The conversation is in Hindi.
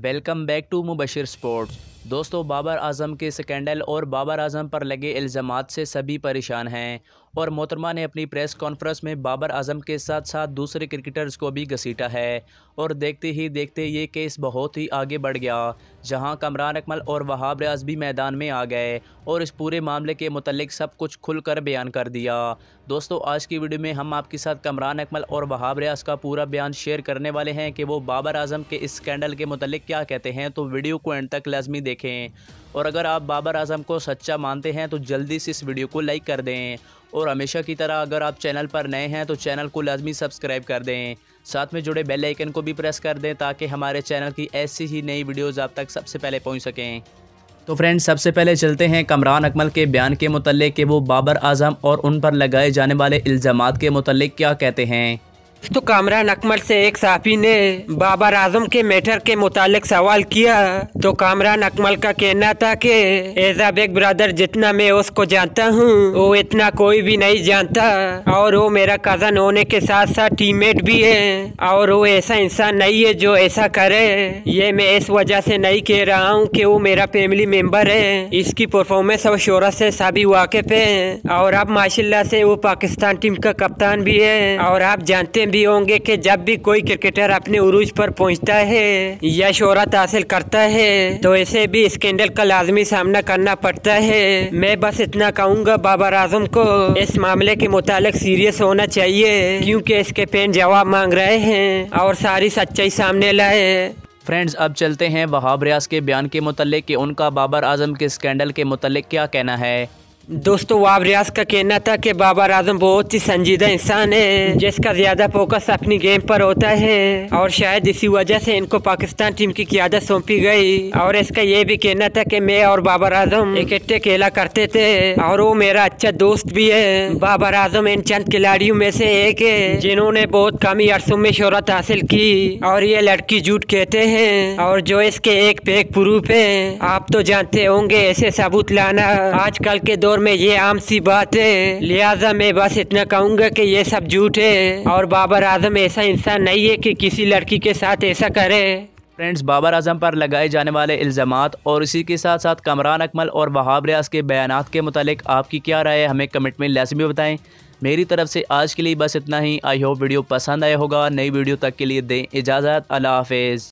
welcome back to Mubashir sports दोस्तों बाबर आजम के स्कैंडल और बाबर आजम पर लगे इल्ज़ाम से सभी परेशान हैं और मोहतरमा ने अपनी प्रेस कॉन्फ्रेंस में बाबर आजम के साथ साथ दूसरे क्रिकेटर्स को भी घसीटा है और देखते ही देखते ये केस बहुत ही आगे बढ़ गया जहां कमरान अकमल और वहाब रियाज भी मैदान में आ गए और इस पूरे मामले के मतलब सब कुछ खुलकर बयान कर दिया दोस्तों आज की वीडियो में हम आपके साथ कमरान अकमल और वहाब रियाज का पूरा बयान शेयर करने वाले हैं कि वो बाबर आजम के इस स्कैंडल के मतलब क्या कहते हैं तो वीडियो को एंड तक लाजमी देखें और अगर आप बाबर आजम को सच्चा मानते हैं तो जल्दी से इस वीडियो को लाइक कर दें और हमेशा की तरह अगर आप चैनल पर नए हैं तो चैनल को लाजमी सब्सक्राइब कर दें साथ में जुड़े बेल आइकन को भी प्रेस कर दें ताकि हमारे चैनल की ऐसी ही नई वीडियोज़ आप तक सबसे पहले पहुँच सकें तो फ्रेंड्स सबसे पहले चलते हैं कमरान अकमल के बयान के मतलब कि वो बाबर आजम और उन पर लगाए जाने वाले इल्ज़ाम के मतलब क्या कहते हैं तो कामरान अकमल से एक साफी ने बाबर आजम के मैटर के मुतालिक सवाल किया तो कामरान अकमल का कहना था कि एजा बेग ब्रदर जितना मैं उसको जानता हूँ वो इतना कोई भी नहीं जानता और वो मेरा कजन होने के साथ साथ टीममेट भी है और वो ऐसा इंसान नहीं है जो ऐसा करे ये मैं इस वजह से नहीं कह रहा हूँ कि वो मेरा फैमिली मेम्बर है इसकी परफॉर्मेंस और शोरत से सभी वाकिफ है और अब माशाला से वो पाकिस्तान टीम का कप्तान भी है और आप जानते भी होंगे कि जब भी कोई क्रिकेटर अपने उरूज पर पहुंचता है या शोहरत हासिल करता है तो इसे भी स्कैंडल का लाजमी सामना करना पड़ता है मैं बस इतना कहूँगा बाबर आजम को इस मामले के मुतालिक सीरियस होना चाहिए क्योंकि इसके पेन जवाब मांग रहे हैं और सारी सच्चाई सामने लाए फ्रेंड्स अब चलते हैं वहाब रियाज के बयान के मुतल कि उनका बाबर आजम के स्कैंडल के मुतल क्या कहना है दोस्तों वाब रियाज का कहना था कि बाबर आजम बहुत ही संजीदा इंसान है जिसका ज्यादा फोकस अपनी गेम पर होता है और शायद इसी वजह से इनको पाकिस्तान टीम की क्यादत सौंपी गई और इसका ये भी कहना था कि मैं और बाबर आजम इकट्ठे खेला करते थे और वो मेरा अच्छा दोस्त भी है बाबर आजम इन चंद खिलाड़ियों में से एक है जिन्होंने बहुत कम ही अरसों में शहरत हासिल की और ये लड़की झूठ कहते हैं और जो इसके एक पेक प्रूफ है आप तो जानते होंगे ऐसे सबूत लाना आजकल के दो दौर में ये आम सी बात है लिहाजा मैं बस इतना कहूँगा कि ये सब झूठ है और बाबर आजम ऐसा इंसान नहीं है कि किसी लड़की के साथ ऐसा करे फ्रेंड्स बाबर आजम पर लगाए जाने वाले इल्ज़ाम और इसी के साथ साथ कमरान अकमल और वहाब रियाज के बयान के मुतालिक आपकी क्या राय है हमें कमेंट में लाजमी बताएं मेरी तरफ से आज के लिए बस इतना ही आई होप वीडियो पसंद आया होगा नई वीडियो तक के लिए दें इजाज़त अल्लाह हाफिज़